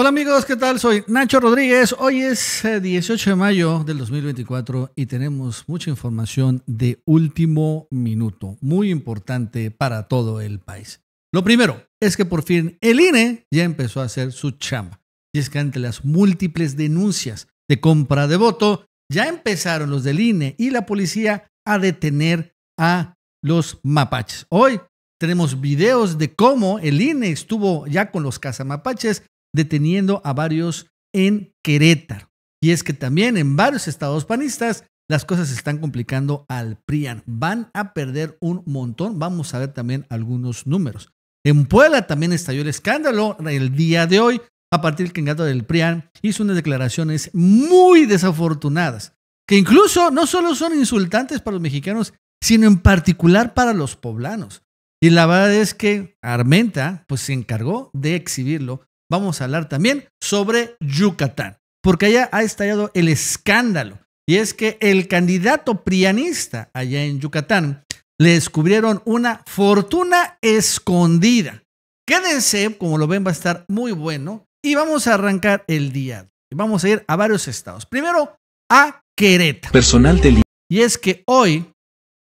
Hola amigos, ¿qué tal? Soy Nacho Rodríguez. Hoy es 18 eh, de mayo del 2024 y tenemos mucha información de último minuto, muy importante para todo el país. Lo primero es que por fin el INE ya empezó a hacer su chamba. Y es que ante las múltiples denuncias de compra de voto, ya empezaron los del INE y la policía a detener a los mapaches. Hoy tenemos videos de cómo el INE estuvo ya con los cazamapaches deteniendo a varios en Querétaro. Y es que también en varios estados panistas las cosas se están complicando al PRIAN. Van a perder un montón. Vamos a ver también algunos números. En Puebla también estalló el escándalo el día de hoy, a partir que el gato del PRIAN hizo unas declaraciones muy desafortunadas, que incluso no solo son insultantes para los mexicanos, sino en particular para los poblanos. Y la verdad es que Armenta pues se encargó de exhibirlo vamos a hablar también sobre Yucatán, porque allá ha estallado el escándalo. Y es que el candidato prianista allá en Yucatán le descubrieron una fortuna escondida. Quédense, como lo ven, va a estar muy bueno. Y vamos a arrancar el día. Vamos a ir a varios estados. Primero, a Querétaro. Personal del... Y es que hoy,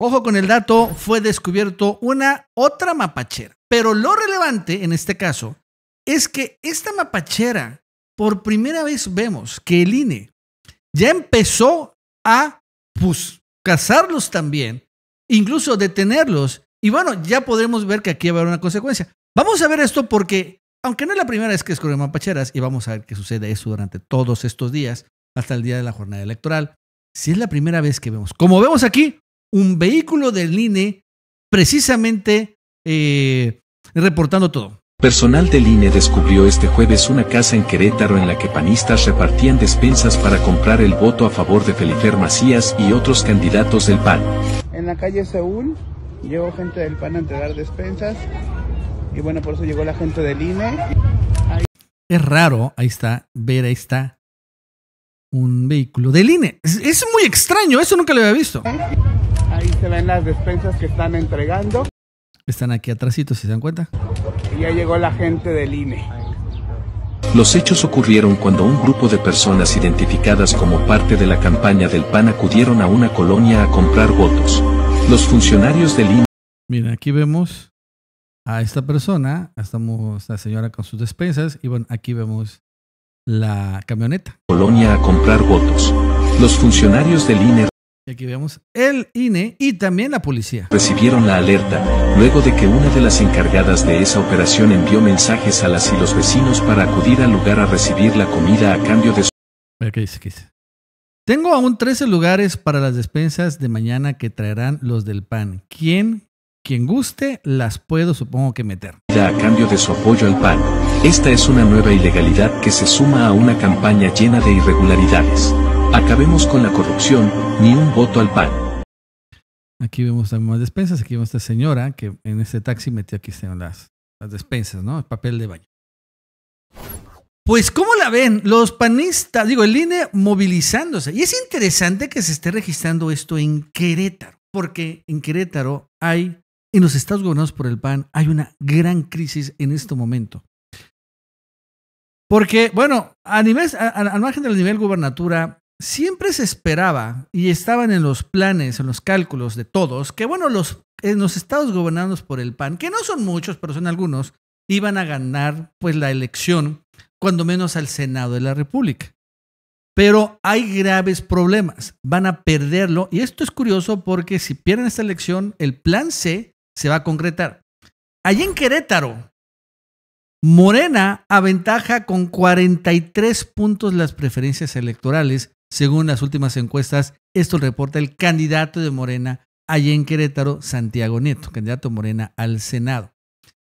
ojo con el dato, fue descubierto una otra mapachera. Pero lo relevante en este caso es que esta mapachera, por primera vez vemos que el INE ya empezó a pues, cazarlos también, incluso detenerlos. Y bueno, ya podremos ver que aquí va a haber una consecuencia. Vamos a ver esto porque, aunque no es la primera vez que escurren mapacheras, y vamos a ver qué sucede eso durante todos estos días, hasta el día de la jornada electoral, si es la primera vez que vemos, como vemos aquí, un vehículo del INE precisamente eh, reportando todo. Personal del INE descubrió este jueves una casa en Querétaro en la que panistas repartían despensas para comprar el voto a favor de Felifer Macías y otros candidatos del PAN. En la calle Seúl llegó gente del PAN a entregar despensas y bueno, por eso llegó la gente del INE. Es raro, ahí está, ver ahí está un vehículo del INE. Es, muy extraño, eso nunca lo había visto. Ahí se ven las despensas que están entregando. Están aquí atrásito, si se dan cuenta. Ya llegó la gente del INE. Los hechos ocurrieron cuando un grupo de personas identificadas como parte de la campaña del PAN acudieron a una colonia a comprar votos. Los funcionarios del INE... Mira, aquí vemos a esta persona, estamos la señora con sus despensas y bueno, aquí vemos la camioneta. Colonia a comprar votos. Los funcionarios del INE aquí vemos el INE y también la policía. Recibieron la alerta, luego de que una de las encargadas de esa operación envió mensajes a las y los vecinos para acudir al lugar a recibir la comida a cambio de su... Tengo aún 13 lugares para las despensas de mañana que traerán los del PAN. quien guste, las puedo supongo que meter. A cambio de su apoyo al PAN, esta es una nueva ilegalidad que se suma a una campaña llena de irregularidades. Acabemos con la corrupción, ni un voto al PAN. Aquí vemos las despensas, aquí vemos a esta señora que en este taxi metió aquí las, las despensas, ¿no? El papel de baño. Pues, ¿cómo la ven? Los panistas, digo, el INE movilizándose. Y es interesante que se esté registrando esto en Querétaro, porque en Querétaro hay, en los estados gobernados por el PAN, hay una gran crisis en este momento. Porque, bueno, a nivel, al margen del nivel gubernatura, siempre se esperaba y estaban en los planes, en los cálculos de todos, que bueno, los, en los estados gobernados por el PAN, que no son muchos, pero son algunos, iban a ganar pues la elección, cuando menos al Senado de la República. Pero hay graves problemas, van a perderlo y esto es curioso porque si pierden esta elección, el plan C se va a concretar. Allí en Querétaro, Morena aventaja con 43 puntos las preferencias electorales según las últimas encuestas, esto reporta el candidato de Morena allá en Querétaro, Santiago Nieto, candidato de Morena al Senado.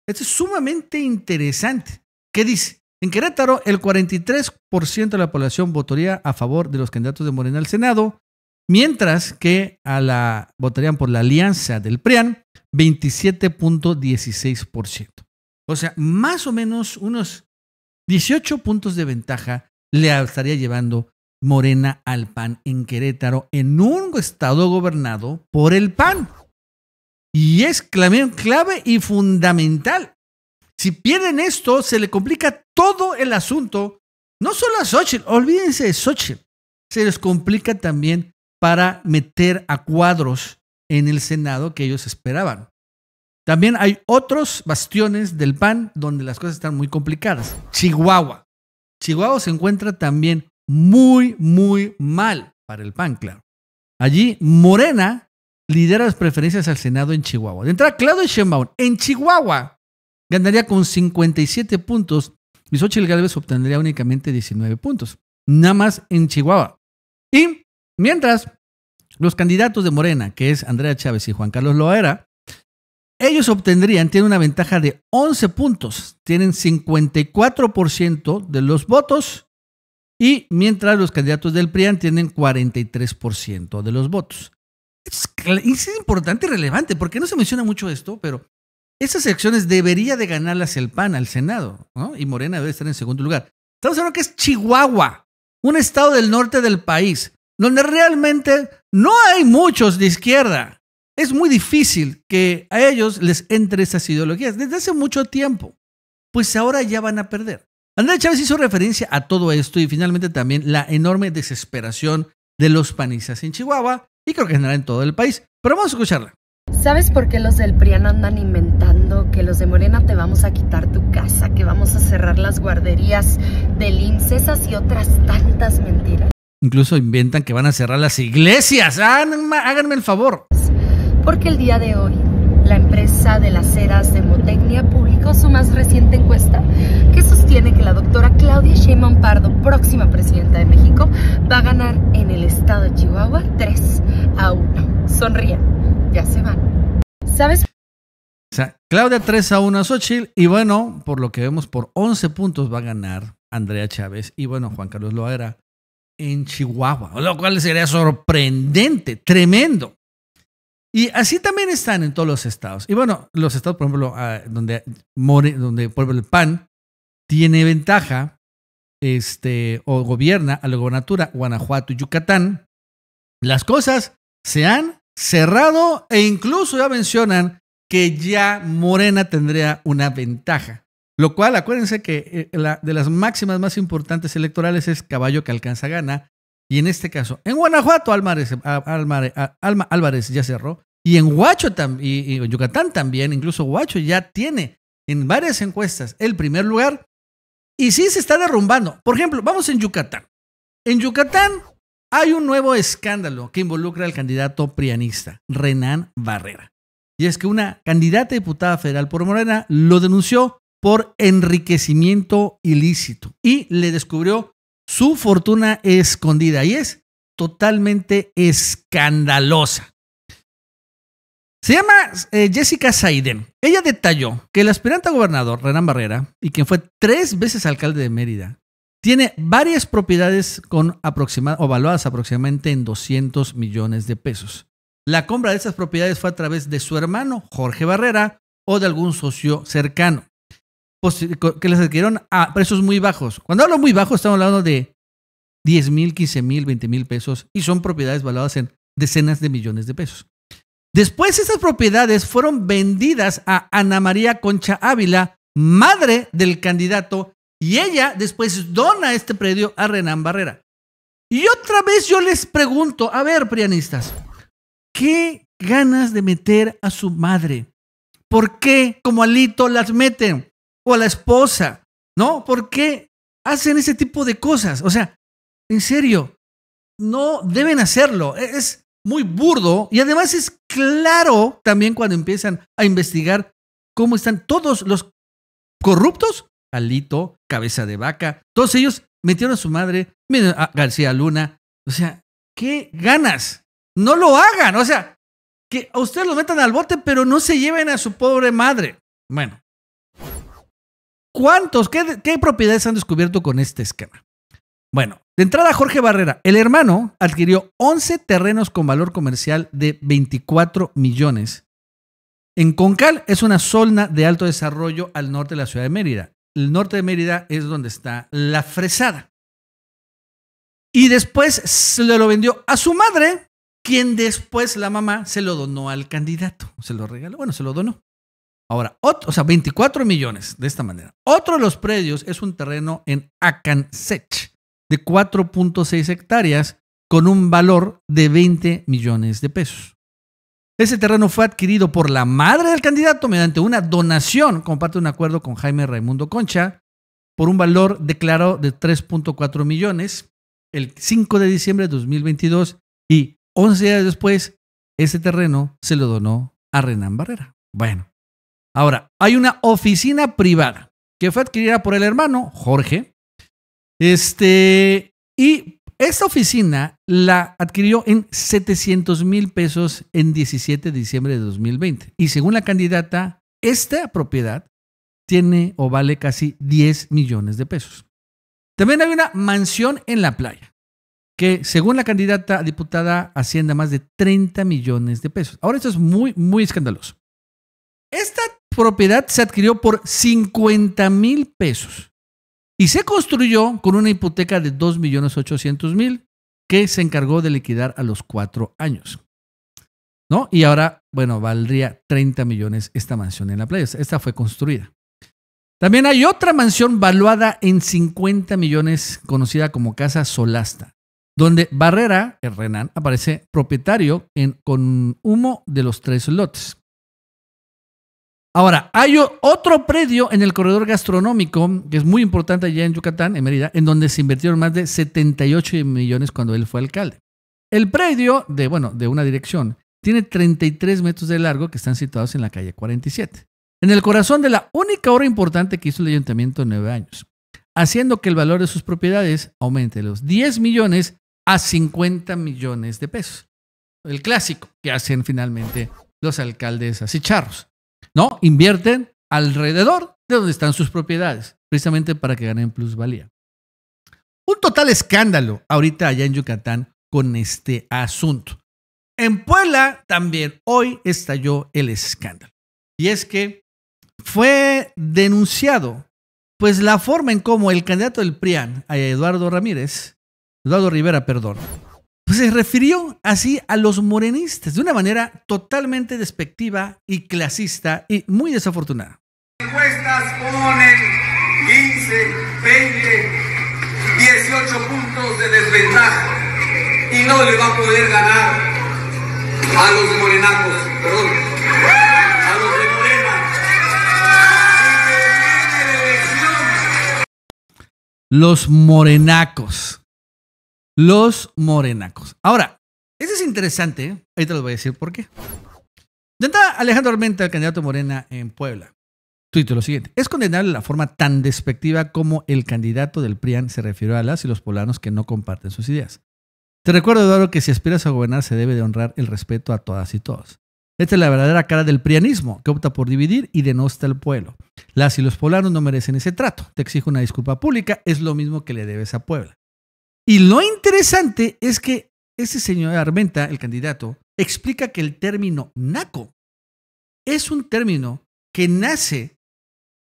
Esto es sumamente interesante. ¿Qué dice? En Querétaro, el 43% de la población votaría a favor de los candidatos de Morena al Senado, mientras que a la, votarían por la alianza del PRIAN, 27.16%. O sea, más o menos unos 18 puntos de ventaja le estaría llevando Morena al PAN en Querétaro, en un estado gobernado por el PAN. Y es clave y fundamental. Si pierden esto, se le complica todo el asunto. No solo a Xochitl, olvídense de Xochitl. Se les complica también para meter a cuadros en el Senado que ellos esperaban. También hay otros bastiones del PAN donde las cosas están muy complicadas. Chihuahua. Chihuahua se encuentra también muy, muy mal para el PAN, claro. Allí Morena lidera las preferencias al Senado en Chihuahua. De entrada, Claudio Sheinbaum en Chihuahua ganaría con 57 puntos y Xochitl obtendría únicamente 19 puntos. Nada más en Chihuahua. Y mientras, los candidatos de Morena, que es Andrea Chávez y Juan Carlos Loera, ellos obtendrían, tienen una ventaja de 11 puntos, tienen 54% de los votos y mientras los candidatos del PRI tienen 43% de los votos. Es, importante y relevante, porque no se menciona mucho esto, pero esas elecciones debería de ganarlas el PAN al Senado, ¿no? Y Morena debe estar en segundo lugar. Estamos hablando que es Chihuahua, un estado del norte del país, donde realmente no hay muchos de izquierda. Es muy difícil que a ellos les entre esas ideologías desde hace mucho tiempo. Pues ahora ya van a perder. Andrés Chávez hizo referencia a todo esto y finalmente también la enorme desesperación de los panistas en Chihuahua y creo que en general en todo el país. Pero vamos a escucharla. ¿Sabes por qué los del PRIAN andan inventando que los de Morena te vamos a quitar tu casa, que vamos a cerrar las guarderías del IMSS y otras tantas mentiras? Incluso inventan que van a cerrar las iglesias. háganme el favor. Porque el día de hoy empresa de las eras de Motecnia publicó su más reciente encuesta que sostiene que la doctora Claudia Sheinbaum Pardo, próxima presidenta de México, va a ganar en el estado de Chihuahua 3 a 1. Sonríe, ya se van. ¿Sabes? Claudia 3 a 1 a Xochitl y bueno, por lo que vemos, por 11 puntos va a ganar Andrea Chávez y bueno, Juan Carlos Loaera en Chihuahua, lo cual sería sorprendente, tremendo. Y así también están en todos los estados. Y bueno, los estados, por ejemplo, ah, donde, donde por el PAN tiene ventaja este, o gobierna a la gobernatura Guanajuato y Yucatán, las cosas se han cerrado e incluso ya mencionan que ya Morena tendría una ventaja. Lo cual, acuérdense que eh, la, de las máximas más importantes electorales es caballo que alcanza gana. Y en este caso, en Guanajuato, Álvarez, Álvarez ya cerró. Y en Huacho y, Yucatán también, incluso Huacho ya tiene en varias encuestas el primer lugar. Y sí se está derrumbando. Por ejemplo, vamos en Yucatán. En Yucatán hay un nuevo escándalo que involucra al candidato prianista, Renán Barrera. Y es que una candidata diputada federal por Morena lo denunció por enriquecimiento ilícito y le descubrió su fortuna escondida y es totalmente escandalosa. Se llama eh, Jessica Saiden. Ella detalló que el aspirante a gobernador, Renan Barrera, y quien fue tres veces alcalde de Mérida, tiene varias propiedades con o valuadas aproximadamente en 200 millones de pesos. La compra de esas propiedades fue a través de su hermano, Jorge Barrera, o de algún socio cercano, que les adquirieron a precios muy bajos. Cuando hablo muy bajo, estamos hablando de 10 mil, 15 mil, 20 mil pesos, y son propiedades valuadas en decenas de millones de pesos. Después esas propiedades fueron vendidas a Ana María Concha Ávila, madre del candidato, y ella después dona este predio a Renan Barrera. Y otra vez yo les pregunto, a ver, prianistas, ¿qué ganas de meter a su madre? ¿Por qué como Alito las meten? O a la esposa, ¿no? ¿Por qué hacen ese tipo de cosas? O sea, en serio, no deben hacerlo. Es, muy burdo y además es claro también cuando empiezan a investigar cómo están todos los corruptos, Alito, Cabeza de Vaca, todos ellos metieron a su madre, miren a García Luna, o sea, qué ganas, no lo hagan, o sea, que a ustedes lo metan al bote pero no se lleven a su pobre madre. Bueno, ¿cuántos, qué, qué propiedades han descubierto con este esquema? Bueno, de entrada, Jorge Barrera, el hermano, adquirió 11 terrenos con valor comercial de 24 millones. En Concal es una zona de alto desarrollo al norte de la ciudad de Mérida. El norte de Mérida es donde está la fresada. Y después se lo vendió a su madre, quien después la mamá se lo donó al candidato. Se lo regaló, bueno, se lo donó. Ahora, otro, o sea, 24 millones de esta manera. Otro de los predios es un terreno en Acansech de 4.6 hectáreas con un valor de 20 millones de pesos. Ese terreno fue adquirido por la madre del candidato mediante una donación como parte de un acuerdo con Jaime Raimundo Concha por un valor declarado de 3.4 millones el 5 de diciembre de 2022 y 11 días después ese terreno se lo donó a Renan Barrera. Bueno, ahora hay una oficina privada que fue adquirida por el hermano Jorge este, y esta oficina la adquirió en 700 mil pesos en 17 de diciembre de 2020. Y según la candidata, esta propiedad tiene o vale casi 10 millones de pesos. También hay una mansión en la playa que según la candidata diputada a más de 30 millones de pesos. Ahora esto es muy, muy escandaloso. Esta propiedad se adquirió por 50 mil pesos y se construyó con una hipoteca de 2.800.000 que se encargó de liquidar a los cuatro años. ¿No? Y ahora, bueno, valdría 30 millones esta mansión en la playa. Esta fue construida. También hay otra mansión valuada en 50 millones, conocida como Casa Solasta, donde Barrera, el Renan, aparece propietario en, con humo de los tres lotes. Ahora, hay otro predio en el corredor gastronómico, que es muy importante allá en Yucatán, en Mérida, en donde se invirtieron más de 78 millones cuando él fue alcalde. El predio de, bueno, de una dirección tiene 33 metros de largo que están situados en la calle 47, en el corazón de la única obra importante que hizo el ayuntamiento en nueve años, haciendo que el valor de sus propiedades aumente de los 10 millones a 50 millones de pesos. El clásico que hacen finalmente los alcaldes así charros. No, invierten alrededor de donde están sus propiedades, precisamente para que ganen plusvalía. Un total escándalo ahorita allá en Yucatán con este asunto. En Puebla también hoy estalló el escándalo. Y es que fue denunciado, pues la forma en cómo el candidato del PRIAN, Eduardo Ramírez, Eduardo Rivera, perdón, se refirió así a los morenistas de una manera totalmente despectiva y clasista y muy desafortunada. Encuestas ponen 15, 20, 18 puntos de desventaja y no le va a poder ganar a los morenacos, perdón, a los de Morena. Los morenacos los morenacos. Ahora, eso es interesante, ahí te lo voy a decir por qué. De entrada, Alejandro Armenta, el candidato Morena en Puebla, tuito lo siguiente. Es condenable la forma tan despectiva como el candidato del PRIAN se refirió a las y los polanos que no comparten sus ideas. Te recuerdo, Eduardo, que si aspiras a gobernar se debe de honrar el respeto a todas y todos. Esta es la verdadera cara del prianismo, que opta por dividir y denosta al pueblo. Las y los polanos no merecen ese trato. Te exijo una disculpa pública, es lo mismo que le debes a Puebla. Y lo interesante es que ese señor Armenta, el candidato, explica que el término naco es un término que nace,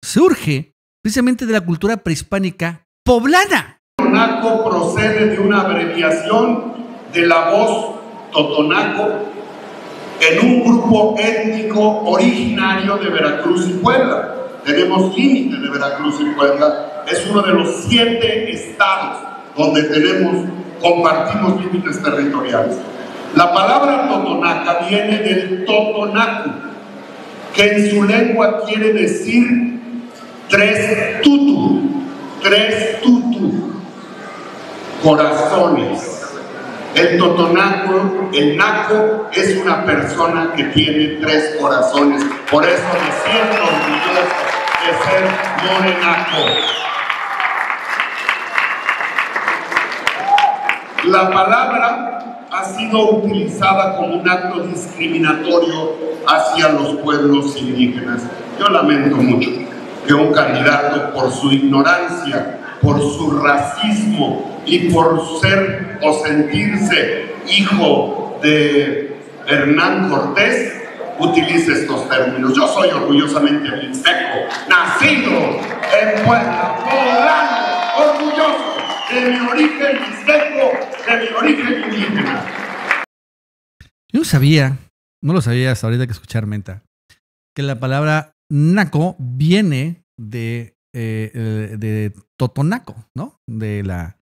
surge precisamente de la cultura prehispánica poblana. Naco procede de una abreviación de la voz totonaco en un grupo étnico originario de Veracruz y Puebla. Tenemos límite de Veracruz y Puebla. Es uno de los siete estados donde tenemos, compartimos límites territoriales. La palabra totonaca viene del totonaco, que en su lengua quiere decir tres tutu, tres tutu, corazones. El totonaco, el naco, es una persona que tiene tres corazones. Por eso decimos que es de ser morenaco. La palabra ha sido utilizada como un acto discriminatorio hacia los pueblos indígenas. Yo lamento mucho que un candidato por su ignorancia, por su racismo y por ser o sentirse hijo de Hernán Cortés, utilice estos términos. Yo soy orgullosamente mixteco, nacido en Puebla, orgulloso de mi origen mixteco yo sabía, no lo sabía hasta ahorita que escuchar menta, que la palabra naco viene de, eh, de totonaco, ¿no? De la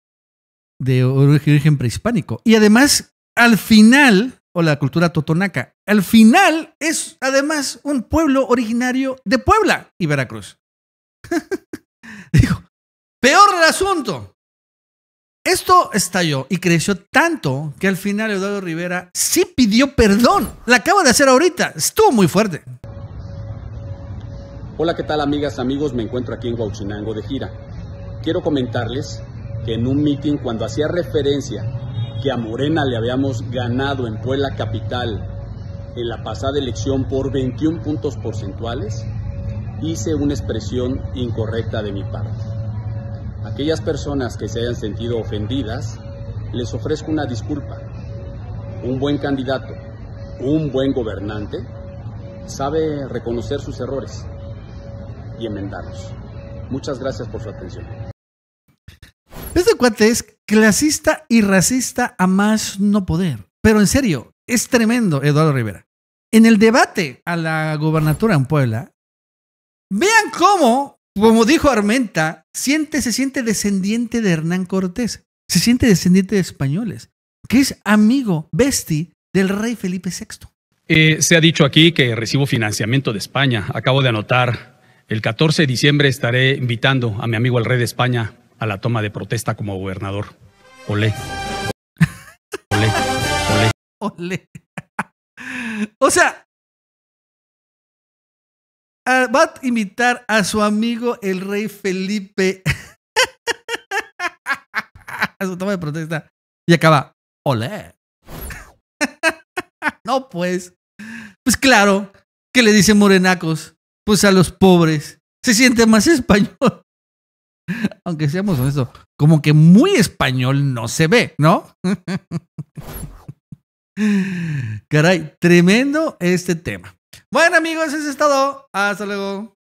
de origen prehispánico. Y además, al final, o la cultura totonaca, al final es además un pueblo originario de Puebla y Veracruz. Digo, peor el asunto. Esto estalló y creció tanto que al final Eduardo Rivera sí pidió perdón. La acaba de hacer ahorita. Estuvo muy fuerte. Hola, ¿qué tal amigas, amigos? Me encuentro aquí en Huachinango de gira. Quiero comentarles que en un meeting cuando hacía referencia que a Morena le habíamos ganado en Puebla Capital en la pasada elección por 21 puntos porcentuales, hice una expresión incorrecta de mi parte aquellas personas que se hayan sentido ofendidas, les ofrezco una disculpa. Un buen candidato, un buen gobernante, sabe reconocer sus errores y enmendarlos. Muchas gracias por su atención. Este cuate es clasista y racista a más no poder. Pero en serio, es tremendo, Eduardo Rivera. En el debate a la gobernatura en Puebla, vean cómo como dijo Armenta, siente, se siente descendiente de Hernán Cortés, se siente descendiente de españoles, que es amigo, besti del rey Felipe VI. Eh, se ha dicho aquí que recibo financiamiento de España. Acabo de anotar, el 14 de diciembre estaré invitando a mi amigo el rey de España a la toma de protesta como gobernador. Olé. Olé. Olé. Olé. o sea, Ah, va a invitar a su amigo el rey Felipe a su toma de protesta. Y acaba, olé. no, pues. Pues claro, que le dicen morenacos? Pues a los pobres. Se siente más español. Aunque seamos honestos, como que muy español no se ve, ¿no? Caray, tremendo este tema. Bueno, amigos, eso es todo. Hasta luego.